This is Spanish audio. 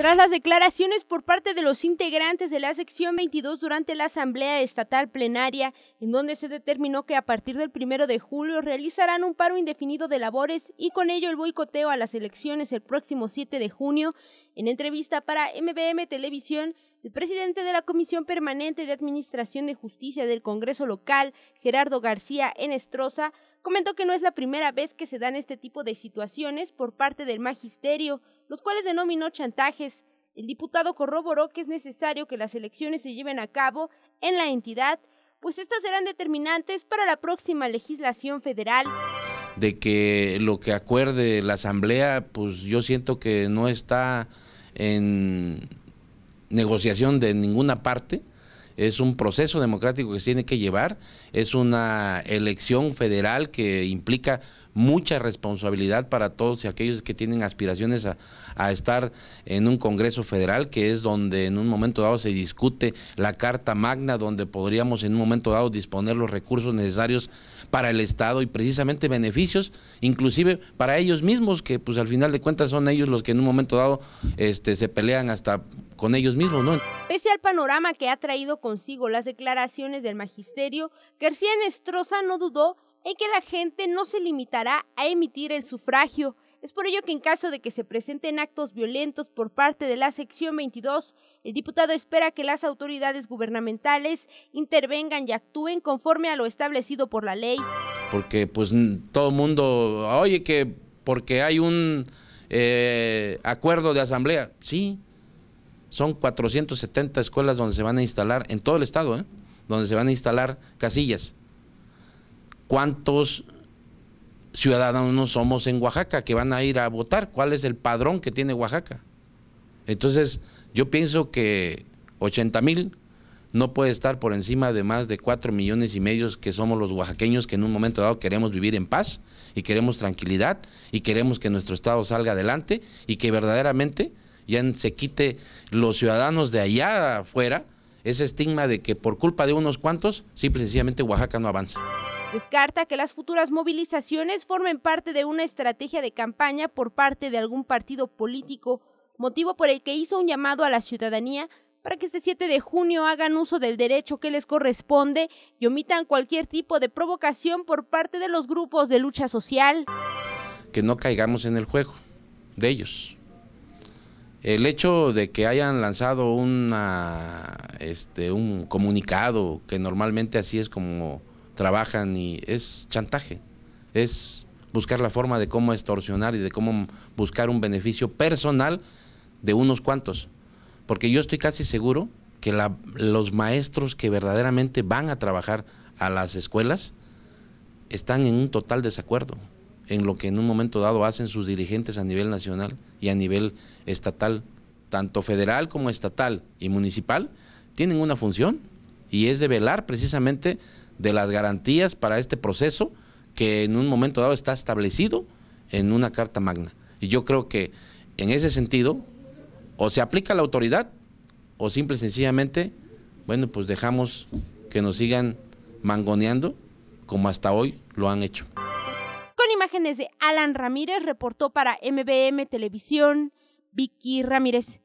Tras las declaraciones por parte de los integrantes de la sección 22 durante la Asamblea Estatal Plenaria, en donde se determinó que a partir del primero de julio realizarán un paro indefinido de labores y con ello el boicoteo a las elecciones el próximo 7 de junio, en entrevista para MBM Televisión, el presidente de la Comisión Permanente de Administración de Justicia del Congreso Local, Gerardo García Enestrosa, Comentó que no es la primera vez que se dan este tipo de situaciones por parte del magisterio, los cuales denominó chantajes. El diputado corroboró que es necesario que las elecciones se lleven a cabo en la entidad, pues estas serán determinantes para la próxima legislación federal de que lo que acuerde la asamblea, pues yo siento que no está en negociación de ninguna parte, es un proceso democrático que se tiene que llevar, es una elección federal que implica mucha responsabilidad para todos y aquellos que tienen aspiraciones a, estar en un Congreso federal, que es donde en un momento dado se discute la Carta Magna, donde podríamos en un momento dado disponer los recursos necesarios para el Estado y precisamente beneficios, inclusive para ellos mismos, que pues al final de cuentas son ellos los que en un momento dado este, se pelean hasta con ellos mismos, ¿no? Pese al panorama que ha traído consigo las declaraciones del magisterio, García Nestroza no dudó en que la gente no se limitará a emitir el sufragio. Es por ello que en caso de que se presenten actos violentos por parte de la sección 22, el diputado espera que las autoridades gubernamentales intervengan y actúen conforme a lo establecido por la ley. Porque pues todo el mundo, oye que porque hay un eh, acuerdo de asamblea, sí, son 470 escuelas donde se van a instalar, en todo el estado, ¿eh? donde se van a instalar casillas. ¿Cuántos ciudadanos somos en Oaxaca que van a ir a votar? ¿Cuál es el padrón que tiene Oaxaca? Entonces, yo pienso que 80 mil no puede estar por encima de más de 4 millones y medio que somos los oaxaqueños que en un momento dado queremos vivir en paz y queremos tranquilidad y queremos que nuestro Estado salga adelante y que verdaderamente ya se quite los ciudadanos de allá afuera ese estigma de que por culpa de unos cuantos, sí y sencillamente Oaxaca no avanza. Descarta que las futuras movilizaciones formen parte de una estrategia de campaña por parte de algún partido político, motivo por el que hizo un llamado a la ciudadanía para que este 7 de junio hagan uso del derecho que les corresponde y omitan cualquier tipo de provocación por parte de los grupos de lucha social. Que no caigamos en el juego de ellos. El hecho de que hayan lanzado una, este, un comunicado, que normalmente así es como trabajan, y es chantaje, es buscar la forma de cómo extorsionar y de cómo buscar un beneficio personal de unos cuantos. Porque yo estoy casi seguro que los maestros que verdaderamente van a trabajar a las escuelas están en un total desacuerdo en lo que en un momento dado hacen sus dirigentes a nivel nacional y a nivel estatal, tanto federal como estatal y municipal, tienen una función y es de velar precisamente de las garantías para este proceso que en un momento dado está establecido en una Carta Magna. Y yo creo que en ese sentido, o se aplica la autoridad, o simple y sencillamente, bueno, pues dejamos que nos sigan mangoneando como hasta hoy lo han hecho de Alan Ramírez reportó para MBM Televisión Vicky Ramírez.